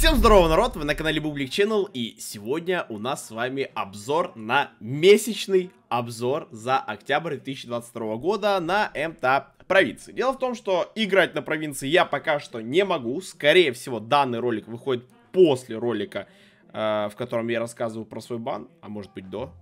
Всем здорово, народ, вы на канале Бублик Channel, и сегодня у нас с вами обзор на месячный обзор за октябрь 2022 года на МТА провинции. Дело в том, что играть на провинции я пока что не могу, скорее всего данный ролик выходит после ролика, э, в котором я рассказываю про свой бан, а может быть до,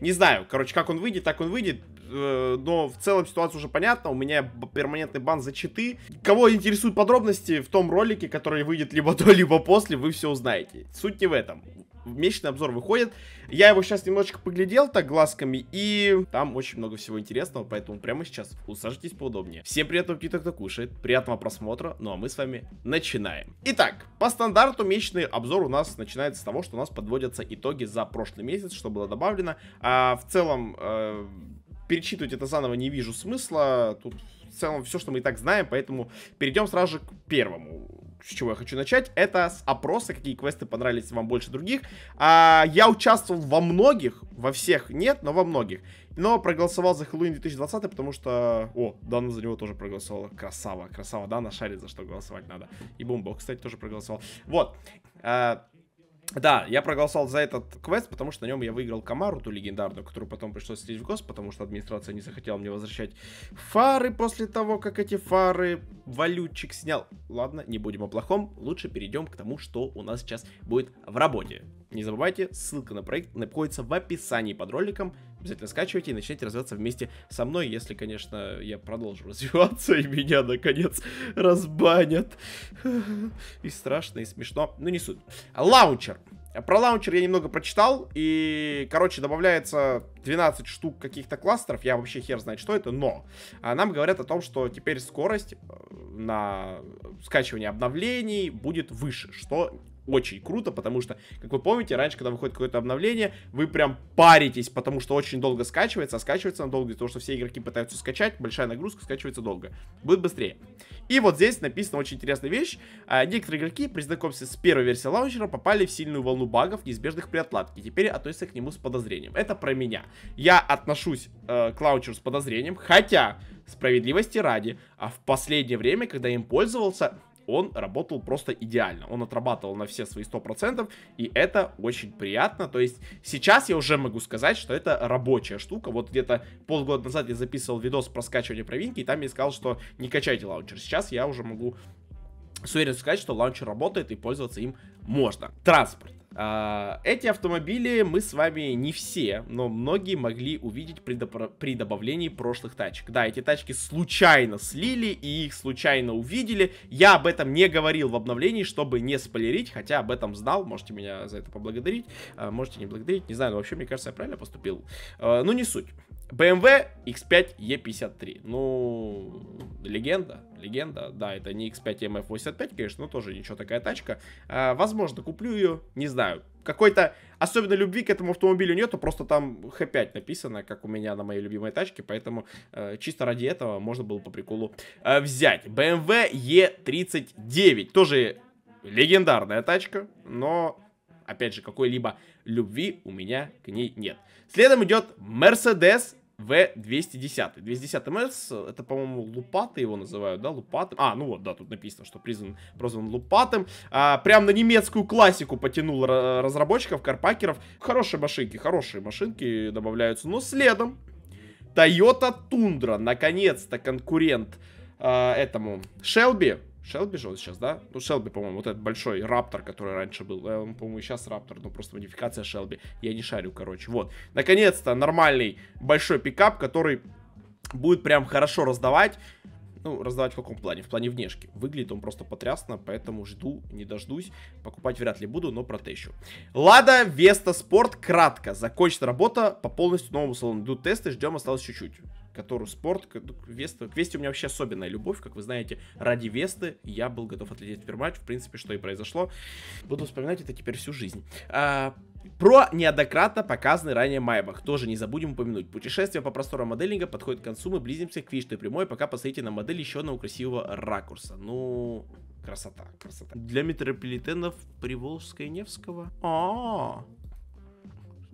не знаю, короче, как он выйдет, так он выйдет. Э, но в целом ситуация уже понятна. У меня перманентный бан за читы. Кого интересуют подробности, в том ролике, который выйдет либо до, либо после, вы все узнаете. Суть не в этом месячный обзор выходит. Я его сейчас немножечко поглядел так глазками, и там очень много всего интересного, поэтому прямо сейчас усаживайтесь поудобнее. Всем приятного аппетита, кто кушает, приятного просмотра, ну а мы с вами начинаем. Итак, по стандарту месячный обзор у нас начинается с того, что у нас подводятся итоги за прошлый месяц, что было добавлено. А в целом... Э, перечитывать это заново не вижу смысла. Тут в целом все, что мы и так знаем, поэтому перейдем сразу же к первому с чего я хочу начать, это с опроса, какие квесты понравились вам больше других. А, я участвовал во многих, во всех нет, но во многих. Но проголосовал за Хэллоуин 2020, потому что... О, Дана за него тоже проголосовала. Красава, красава, Дана шарит, за что голосовать надо. И Бумбо, кстати, тоже проголосовал. Вот. А, да, я проголосовал за этот квест, потому что на нем я выиграл Камару, ту легендарную, которую потом пришлось слить в гос, потому что администрация не захотела мне возвращать фары после того, как эти фары валютчик снял. Ладно, не будем о плохом, лучше перейдем к тому, что у нас сейчас будет в работе. Не забывайте, ссылка на проект находится в описании под роликом, Обязательно скачивайте и начните развиваться вместе со мной, если, конечно, я продолжу развиваться и меня, наконец, разбанят. И страшно, и смешно. Ну, не суть. Лаунчер. Про лаунчер я немного прочитал, и, короче, добавляется 12 штук каких-то кластеров, я вообще хер знает, что это, но а, нам говорят о том, что теперь скорость э, на скачивание обновлений будет выше, что очень круто, потому что, как вы помните, раньше, когда выходит какое-то обновление, вы прям паритесь, потому что очень долго скачивается, а скачивается он долго из-за того, что все игроки пытаются скачать, большая нагрузка, скачивается долго. Будет быстрее. И вот здесь написана очень интересная вещь. А, некоторые игроки при знакомстве с первой версией лаунчера попали в сильную волну багов, неизбежных при отладке, теперь относятся к нему с подозрением. Это про меня. Я отношусь э, к лаунчеру с подозрением, хотя, справедливости ради, а в последнее время, когда я им пользовался, он работал просто идеально. Он отрабатывал на все свои 100%, и это очень приятно. То есть сейчас я уже могу сказать, что это рабочая штука. Вот где-то полгода назад я записывал видос про скачивание провинки, и там я сказал, что не качайте лаунчер. Сейчас я уже могу с уверенностью сказать, что лаунчер работает и пользоваться им можно. Транспорт. А, эти автомобили мы с вами не все, но многие могли увидеть при, допро- при добавлении прошлых тачек. Да, эти тачки случайно слили и их случайно увидели. Я об этом не говорил в обновлении, чтобы не спойлерить, хотя об этом знал. Можете меня за это поблагодарить, а, можете не благодарить. Не знаю, но вообще, мне кажется, я правильно поступил. А, но ну, не суть. BMW X5 E53. Ну, легенда, легенда. Да, это не X5 MF85, конечно, но тоже ничего такая тачка. А, возможно, куплю ее, не знаю. Какой-то особенной любви к этому автомобилю нету, просто там H5 написано, как у меня на моей любимой тачке, поэтому э, чисто ради этого можно было по приколу э, взять. BMW E39, тоже легендарная тачка, но опять же, какой-либо любви у меня к ней нет. Следом идет Mercedes в-210. 210 МС, это, по-моему, Лупаты его называют, да, Лупаты? А, ну вот, да, тут написано, что призван, прозван Лупатом. А, прям на немецкую классику потянул разработчиков, карпакеров. Хорошие машинки, хорошие машинки добавляются. Но следом Toyota Tundra, наконец-то конкурент а, этому Shelby. Шелби же он сейчас, да? Ну, Шелби, по-моему, вот этот большой Раптор, который раньше был. Э, он, по-моему, сейчас Раптор, но просто модификация Шелби. Я не шарю, короче. Вот. Наконец-то нормальный большой пикап, который будет прям хорошо раздавать. Ну, раздавать в каком плане? В плане внешки. Выглядит он просто потрясно, поэтому жду, не дождусь. Покупать вряд ли буду, но протещу. Лада Веста Спорт кратко. Закончена работа по полностью новому салону. Идут тесты, ждем осталось чуть-чуть которую спорт, к, Веста, к Весте у меня вообще особенная любовь, как вы знаете, ради Весты я был готов отлететь в Пермач, в принципе, что и произошло. Буду вспоминать это теперь всю жизнь. А, про неоднократно показанный ранее Майбах тоже не забудем упомянуть. Путешествие по просторам моделинга подходит к концу, мы близимся к финишной прямой, пока посмотрите на модель еще одного красивого ракурса. Ну, красота, красота. Для метрополитенов Приволжска и Невского? А, -а, -а.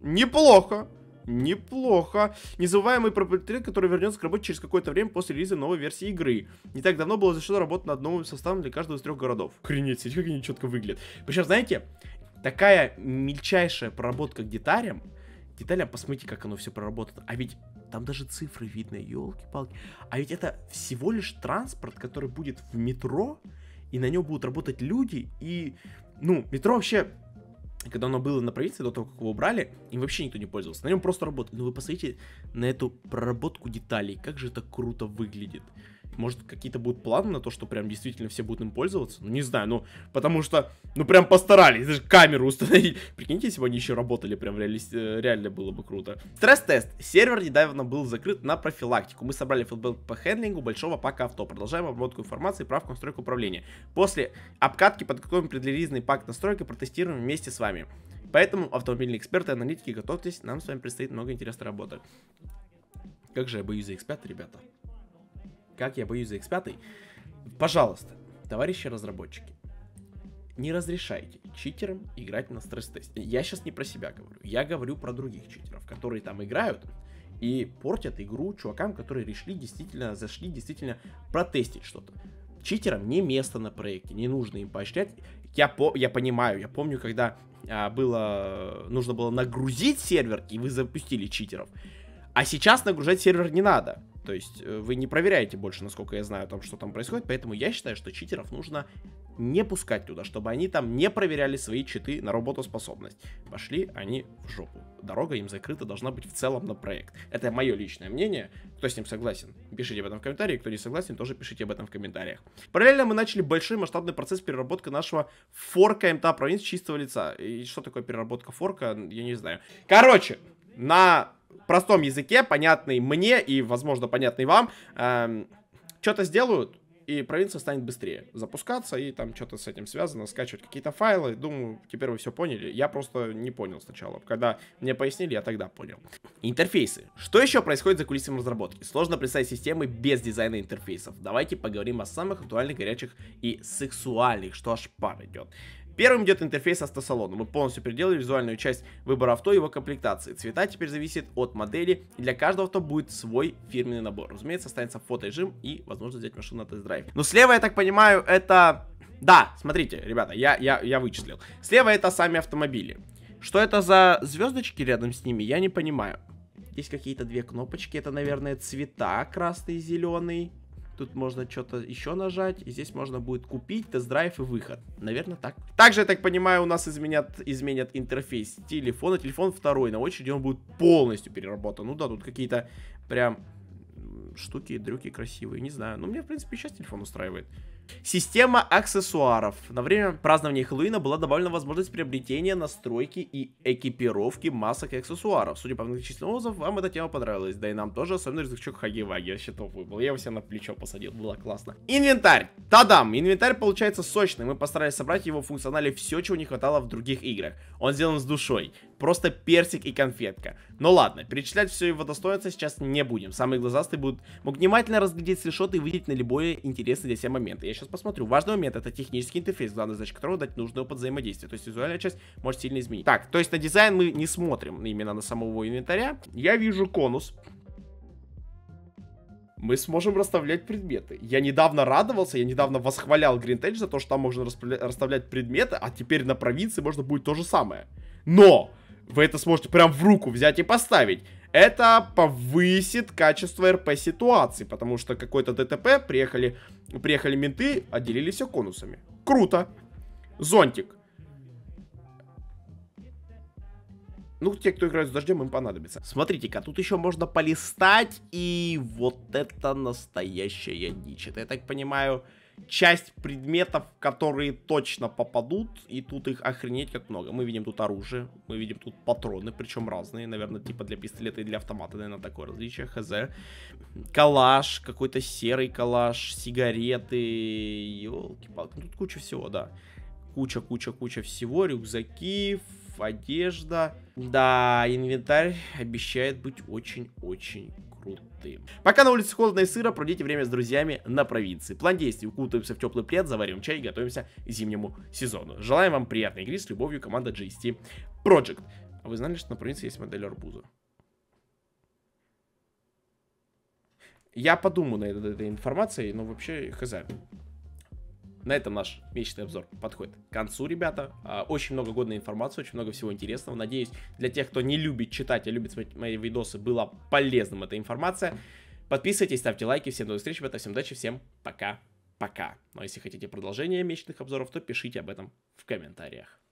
неплохо. Неплохо. Незабываемый портрет, который вернется к работе через какое-то время после релиза новой версии игры. Не так давно было завершена работа над новым составом для каждого из трех городов. Охренеть, смотрите, как они четко выглядят. Причем, знаете, такая мельчайшая проработка к деталям, деталям, посмотрите, как оно все проработано. А ведь там даже цифры видны, елки-палки. А ведь это всего лишь транспорт, который будет в метро, и на нем будут работать люди, и, ну, метро вообще когда оно было на правительстве, до того, как его убрали, им вообще никто не пользовался. На нем просто работали. Но ну, вы посмотрите на эту проработку деталей, как же это круто выглядит. Может, какие-то будут планы на то, что прям действительно все будут им пользоваться? Ну, не знаю, ну, потому что, ну, прям постарались, даже камеру установить. Прикиньте, если бы они еще работали, прям реали... Э, реально было бы круто. Стресс-тест. Сервер недавно был закрыт на профилактику. Мы собрали фидбэк по хендлингу большого пака авто. Продолжаем обработку информации и правку настройку управления. После обкатки подготовим предрелизный пак настройки протестируем вместе с вами. Поэтому, автомобильные эксперты, и аналитики, готовьтесь, нам с вами предстоит много интересной работы. Как же я боюсь за эксперта, ребята как я боюсь за X5, пожалуйста, товарищи разработчики, не разрешайте читерам играть на стресс-тесте. Я сейчас не про себя говорю, я говорю про других читеров, которые там играют и портят игру чувакам, которые решили действительно, зашли действительно протестить что-то. Читерам не место на проекте, не нужно им поощрять. Я, по, я понимаю, я помню, когда а, было, нужно было нагрузить сервер, и вы запустили читеров. А сейчас нагружать сервер не надо. То есть э, вы не проверяете больше, насколько я знаю, там, что там происходит, поэтому я считаю, что читеров нужно не пускать туда, чтобы они там не проверяли свои читы на работоспособность. Пошли они в жопу. Дорога им закрыта должна быть в целом на проект. Это мое личное мнение. Кто с ним согласен, пишите об этом в комментариях. Кто не согласен, тоже пишите об этом в комментариях. Параллельно мы начали большой масштабный процесс переработки нашего форка МТА провинции чистого лица. И что такое переработка форка, я не знаю. Короче, на простом языке, понятный мне и, возможно, понятный вам, эм, что-то сделают, и провинция станет быстрее запускаться, и там что-то с этим связано, скачивать какие-то файлы. Думаю, теперь вы все поняли. Я просто не понял сначала. Когда мне пояснили, я тогда понял. Интерфейсы. Что еще происходит за кулисами разработки? Сложно представить системы без дизайна интерфейсов. Давайте поговорим о самых актуальных, горячих и сексуальных, что аж пар идет. Первым идет интерфейс автосалона. Мы полностью переделали визуальную часть выбора авто и его комплектации. Цвета теперь зависят от модели, и для каждого авто будет свой фирменный набор. Разумеется, останется фоторежим и возможность взять машину на тест-драйв. Но слева, я так понимаю, это... Да, смотрите, ребята, я, я, я вычислил. Слева это сами автомобили. Что это за звездочки рядом с ними, я не понимаю. Есть какие-то две кнопочки. Это, наверное, цвета красный и зеленый. Тут можно что-то еще нажать. И здесь можно будет купить, тест-драйв и выход. Наверное, так. Также, я так понимаю, у нас изменят, изменят интерфейс телефона. Телефон второй на очереди, он будет полностью переработан. Ну да, тут какие-то прям штуки, дрюки красивые. Не знаю. Но ну, мне, в принципе, сейчас телефон устраивает. Система аксессуаров. На время празднования Хэллоуина была добавлена возможность приобретения, настройки и экипировки масок и аксессуаров. Судя по многочисленным отзывам, вам эта тема понравилась. Да и нам тоже, особенно рюкзачок Хаги-Ваги. Вообще топовый был. Я его себе на плечо посадил, было классно. Инвентарь. Тадам! Инвентарь получается сочный. Мы постарались собрать в его функционале все, чего не хватало в других играх. Он сделан с душой. Просто персик и конфетка. Но ну ладно, перечислять все его достоинства сейчас не будем. Самые глазастые будут мог внимательно разглядеть слешоты и выделить на любое интересные для себя моменты. Я сейчас посмотрю. Важный момент, это технический интерфейс, главная задача которого дать нужное под взаимодействие. То есть визуальная часть может сильно изменить. Так, то есть на дизайн мы не смотрим именно на самого инвентаря. Я вижу конус мы сможем расставлять предметы. Я недавно радовался, я недавно восхвалял Green Edge за то, что там можно расставлять предметы, а теперь на провинции можно будет то же самое. Но! Вы это сможете прям в руку взять и поставить это повысит качество РП ситуации, потому что какой-то ДТП, приехали, приехали менты, отделились все конусами. Круто. Зонтик. Ну, те, кто играет с дождем, им понадобится. Смотрите-ка, тут еще можно полистать, и вот это настоящая дичь. Это, я так понимаю, часть предметов, которые точно попадут, и тут их охренеть как много. Мы видим тут оружие, мы видим тут патроны, причем разные, наверное, типа для пистолета и для автомата, наверное, такое различие, хз. Калаш, какой-то серый калаш, сигареты, елки-палки, тут куча всего, да. Куча-куча-куча всего, рюкзаки, одежда. Да, инвентарь обещает быть очень-очень крутым. Пока на улице холодно и сыро, пройдите время с друзьями на провинции. План действий. укутаемся в теплый плед, заварим чай и готовимся к зимнему сезону. Желаем вам приятной игры. С любовью, команда GST Project. А вы знали, что на провинции есть модель арбуза? Я подумаю на этой информацией, но вообще хз на этом наш месячный обзор подходит к концу, ребята. А, очень много годной информации, очень много всего интересного. Надеюсь, для тех, кто не любит читать, а любит смотреть мои видосы, была полезным эта информация. Подписывайтесь, ставьте лайки. Всем до встречи, ребята. Всем удачи, всем пока-пока. Но ну, а если хотите продолжения месячных обзоров, то пишите об этом в комментариях.